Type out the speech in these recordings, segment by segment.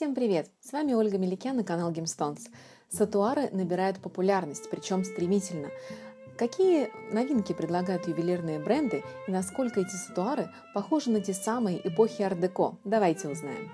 Всем привет! С вами Ольга Меликян на канал Гимстонс. Сатуары набирают популярность, причем стремительно. Какие новинки предлагают ювелирные бренды и насколько эти сатуары похожи на те самые эпохи ар-деко? Давайте узнаем.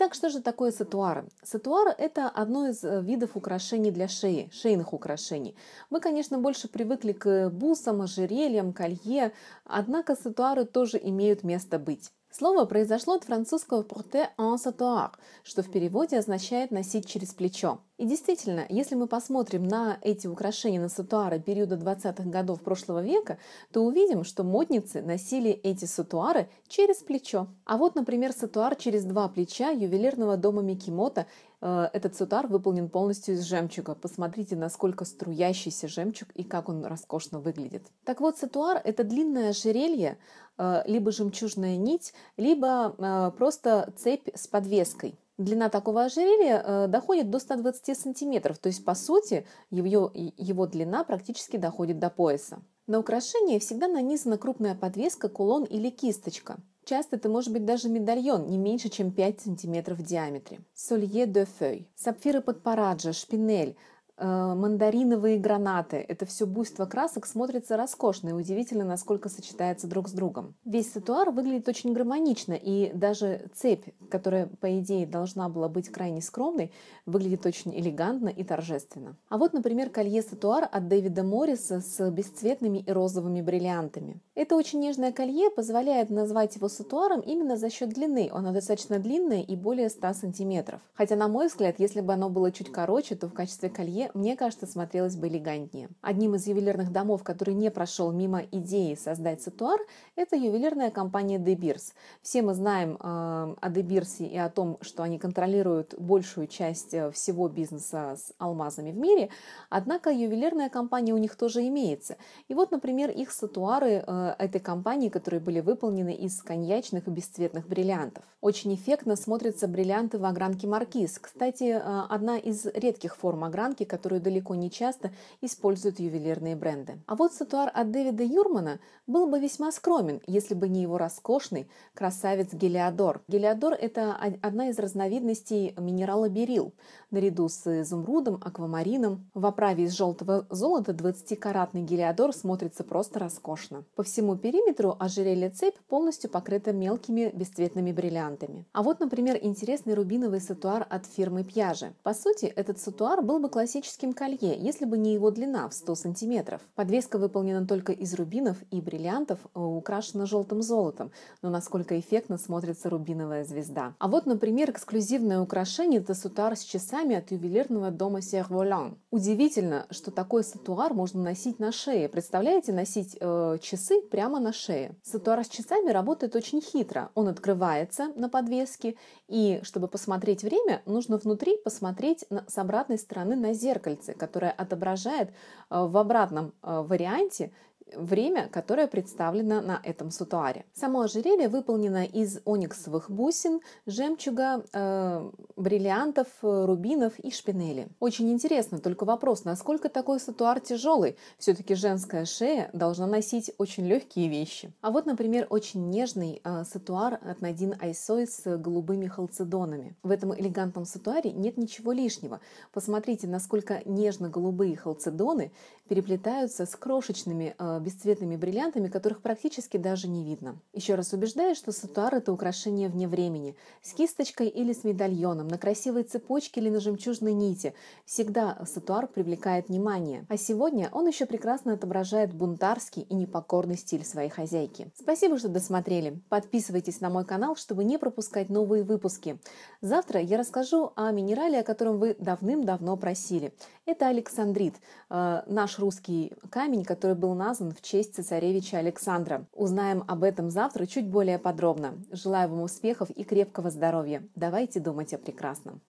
Итак, что же такое сатуары? Сатуары – это одно из э, видов украшений для шеи, шейных украшений. Мы, конечно, больше привыкли к бусам, ожерельям, колье, однако сатуары тоже имеют место быть. Слово произошло от французского «porter en sautoir», что в переводе означает «носить через плечо». И действительно, если мы посмотрим на эти украшения на сатуары периода 20-х годов прошлого века, то увидим, что модницы носили эти сатуары через плечо. А вот, например, сатуар через два плеча ювелирного дома Микимота Э, этот сутар выполнен полностью из жемчуга. Посмотрите, насколько струящийся жемчуг и как он роскошно выглядит. Так вот, сатуар – это длинное ожерелье, э, либо жемчужная нить, либо э, просто цепь с подвеской. Длина такого ожерелья доходит до 120 сантиметров, то есть, по сути, его, его длина практически доходит до пояса. На украшение всегда нанизана крупная подвеска, кулон или кисточка – Часто это может быть даже медальон, не меньше, чем 5 см в диаметре. Солье де фей, сапфиры под параджа, шпинель, Э, мандариновые гранаты. Это все буйство красок смотрится роскошно и удивительно, насколько сочетается друг с другом. Весь сатуар выглядит очень гармонично, и даже цепь, которая, по идее, должна была быть крайне скромной, выглядит очень элегантно и торжественно. А вот, например, колье сатуар от Дэвида Морриса с бесцветными и розовыми бриллиантами. Это очень нежное колье позволяет назвать его сатуаром именно за счет длины. Оно достаточно длинное и более 100 сантиметров. Хотя, на мой взгляд, если бы оно было чуть короче, то в качестве колье мне кажется, смотрелось бы элегантнее. Одним из ювелирных домов, который не прошел мимо идеи создать сатуар, это ювелирная компания De Beers. Все мы знаем э, о De Beers и о том, что они контролируют большую часть э, всего бизнеса с алмазами в мире, однако ювелирная компания у них тоже имеется. И вот, например, их сатуары э, этой компании, которые были выполнены из коньячных и бесцветных бриллиантов. Очень эффектно смотрятся бриллианты в огранке маркиз. Кстати, э, одна из редких форм огранки, которую далеко не часто используют ювелирные бренды. А вот сатуар от Дэвида Юрмана был бы весьма скромен, если бы не его роскошный красавец Гелиодор. Гелиодор – это одна из разновидностей минерала берил, наряду с изумрудом, аквамарином. В оправе из желтого золота 20-каратный гелиодор смотрится просто роскошно. По всему периметру ожерелье-цепь полностью покрыта мелкими бесцветными бриллиантами. А вот, например, интересный рубиновый сатуар от фирмы Пьяжи. По сути, этот сатуар был бы классическим керамическим колье, если бы не его длина в 100 сантиметров. Подвеска выполнена только из рубинов и бриллиантов, э, украшена желтым золотом, но насколько эффектно смотрится рубиновая звезда. А вот, например, эксклюзивное украшение – это сутар с часами от ювелирного дома Серволан. Удивительно, что такой сатуар можно носить на шее. Представляете, носить э, часы прямо на шее. Сатуар с часами работает очень хитро. Он открывается на подвеске, и чтобы посмотреть время, нужно внутри посмотреть на, с обратной стороны на землю зеркальце, которое отображает э, в обратном э, варианте время, которое представлено на этом сутуаре. Само ожерелье выполнено из ониксовых бусин, жемчуга, э, бриллиантов, рубинов и шпинели. Очень интересно, только вопрос, насколько такой сутуар тяжелый? Все-таки женская шея должна носить очень легкие вещи. А вот, например, очень нежный э, сатуар от Надин Айсой с голубыми халцедонами. В этом элегантном сатуаре нет ничего лишнего. Посмотрите, насколько нежно-голубые халцедоны переплетаются с крошечными э, бесцветными бриллиантами, которых практически даже не видно. Еще раз убеждаю, что сатуар – это украшение вне времени, с кисточкой или с медальоном, на красивой цепочке или на жемчужной нити. Всегда сатуар привлекает внимание. А сегодня он еще прекрасно отображает бунтарский и непокорный стиль своей хозяйки. Спасибо, что досмотрели. Подписывайтесь на мой канал, чтобы не пропускать новые выпуски. Завтра я расскажу о минерале, о котором вы давным-давно просили. Это александрит, э, наш русский камень, который был назван назван в честь цесаревича Александра. Узнаем об этом завтра чуть более подробно. Желаю вам успехов и крепкого здоровья. Давайте думать о прекрасном.